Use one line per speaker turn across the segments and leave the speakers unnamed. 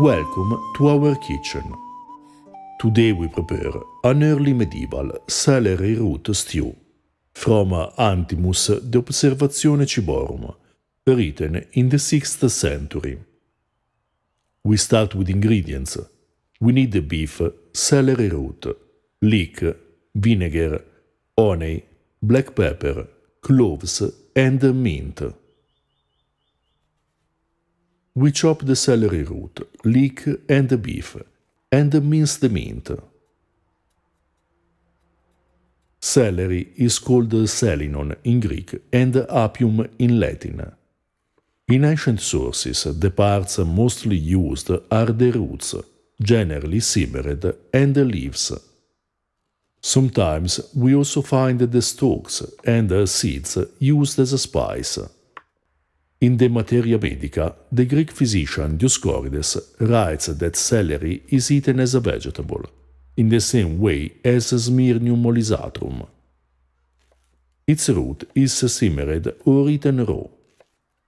Welcome to our kitchen. Today we prepare an early medieval celery root stew from Antimus de Observatione Ciborum, written in the 6th century. We start with ingredients. We need the beef, celery root, leek, vinegar, honey, black pepper, cloves and mint. We chop the celery root, leek and the beef, and mince the mint. Celery is called selinon in Greek and apium in Latin. In ancient sources, the parts mostly used are the roots, generally simmered, and the leaves. Sometimes we also find the stalks and seeds used as a spice. In the Materia Medica, the Greek physician Dioscorides writes that celery is eaten as a vegetable, in the same way as Smyrnium olisatum. Its root is simmered or eaten raw.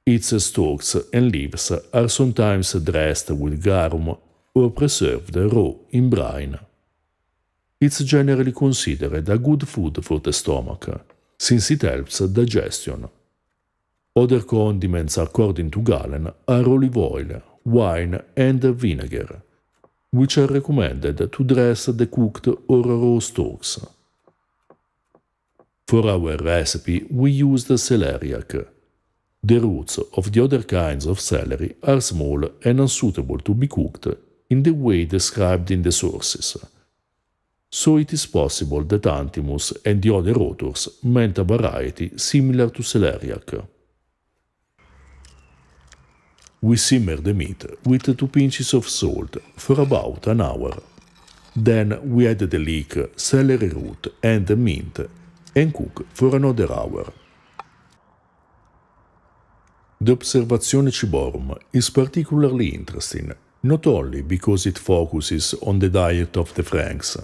Its stalks and leaves are sometimes dressed with garum or preserved raw in brine. It's generally considered a good food for the stomach, since it helps digestion. Other condiments, according to Galen, are olive oil, wine, and vinegar, which are recommended to dress the cooked or raw stalks. For our recipe, we used celeriac. The roots of the other kinds of celery are small and unsuitable to be cooked in the way described in the sources. So it is possible that Antimus and the other authors meant a variety similar to celeriac. We simmer the meat with 2 pinches of salt for about an hour. Then we add the leek, celery root and mint and cook for another hour. The observazione ciborum is particularly interesting, not only because it focuses on the diet of the Franks,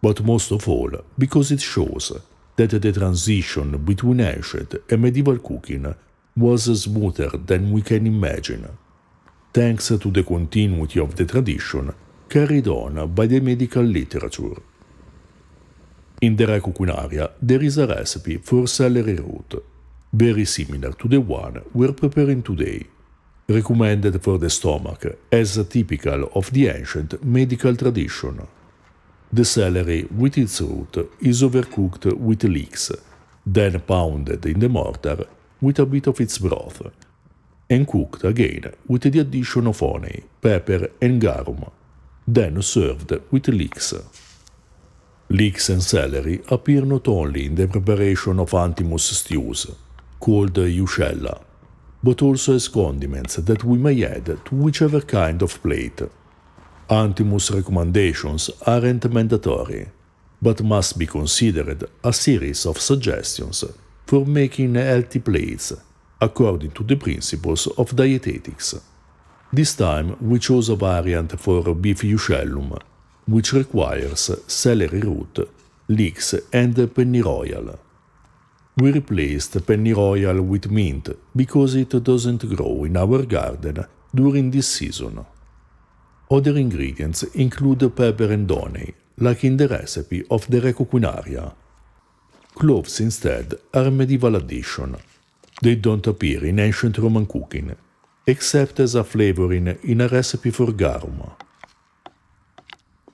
but most of all because it shows that the transition between ancient and medieval cooking was smoother than we can imagine, thanks to the continuity of the tradition carried on by the medical literature. In the Rakukunaria, there is a recipe for celery root, very similar to the one we're preparing today, recommended for the stomach as typical of the ancient medical tradition. The celery with its root is overcooked with leeks, then pounded in the mortar with a bit of its broth, and cooked again with the addition of honey, pepper, and garum, then served with leeks. Leeks and celery appear not only in the preparation of antimus stews, called ucella, but also as condiments that we may add to whichever kind of plate. Antimus recommendations aren't mandatory, but must be considered a series of suggestions for making healthy plates, according to the principles of dietetics. This time we chose a variant for beef uccellum, which requires celery root, leeks and pennyroyal. We replaced pennyroyal with mint because it doesn't grow in our garden during this season. Other ingredients include pepper and honey, like in the recipe of the Reco Cloves instead are a medieval addition. They don't appear in ancient Roman cooking, except as a flavoring in a recipe for garum.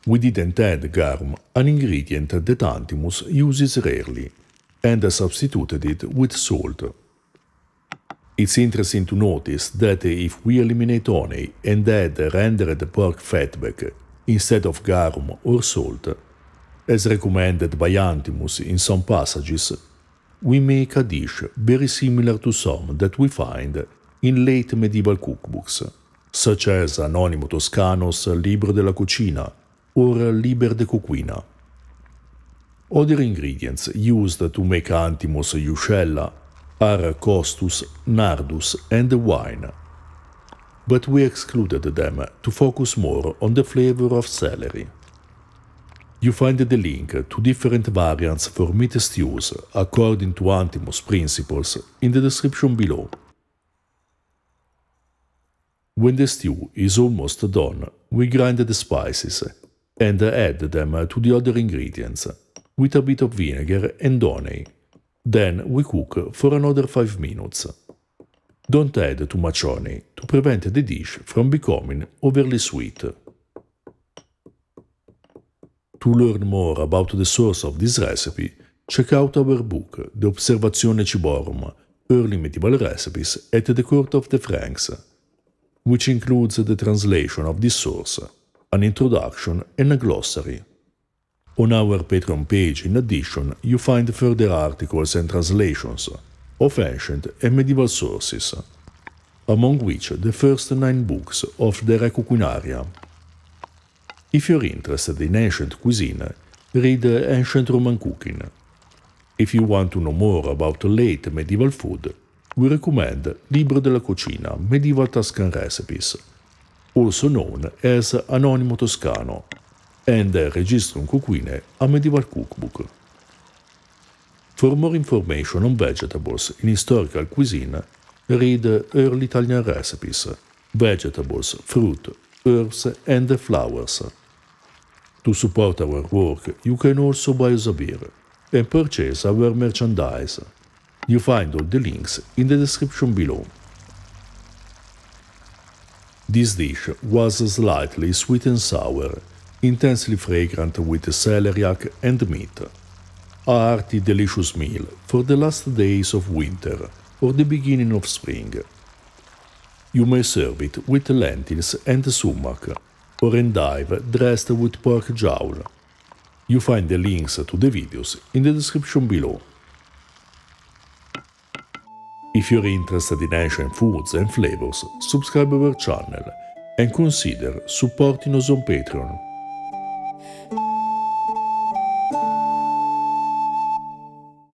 We didn't add garum, an ingredient that Antimus uses rarely, and substituted it with salt. It's interesting to notice that if we eliminate honey and add rendered pork fatback instead of garum or salt, as recommended by Antimus in some passages, we make a dish very similar to some that we find in late medieval cookbooks, such as Anonimo Toscano's Libro della Cucina or Liber de Cuquina. Other ingredients used to make Antimus Iuscella are Costus, Nardus, and wine, but we excluded them to focus more on the flavor of celery. You find the link to different variants for meat stew according to Antimus principles in the description below. When the stew is almost done, we grind the spices and add them to the other ingredients with a bit of vinegar and honey. Then we cook for another 5 minutes. Don't add too much honey to prevent the dish from becoming overly sweet. To learn more about the source of this recipe, check out our book The Observazione Ciborum, Early Medieval Recipes at the Court of the Franks, which includes the translation of this source, an introduction and a glossary. On our Patreon page, in addition, you find further articles and translations of ancient and medieval sources, among which the first nine books of the Recuquinaria. If you're interested in ancient cuisine, read Ancient Roman Cooking. If you want to know more about late medieval food, we recommend Libro della Cucina Medieval Tuscan Recipes, also known as Anonimo Toscano, and Registrum Cucine, a medieval cookbook. For more information on vegetables in historical cuisine, read Early Italian Recipes, Vegetables, Fruit, Herbs and Flowers, To support our work, you can also buy us a beer and purchase our merchandise. You find all the links in the description below. This dish was slightly sweet and sour, intensely fragrant with celery and meat. A hearty, delicious meal for the last days of winter or the beginning of spring. You may serve it with lentils and sumac. dive dressed with pork jowl. You find the links to the videos in the description below. If you're interested in Asian foods and flavors, subscribe our channel and consider supporting us on Patreon.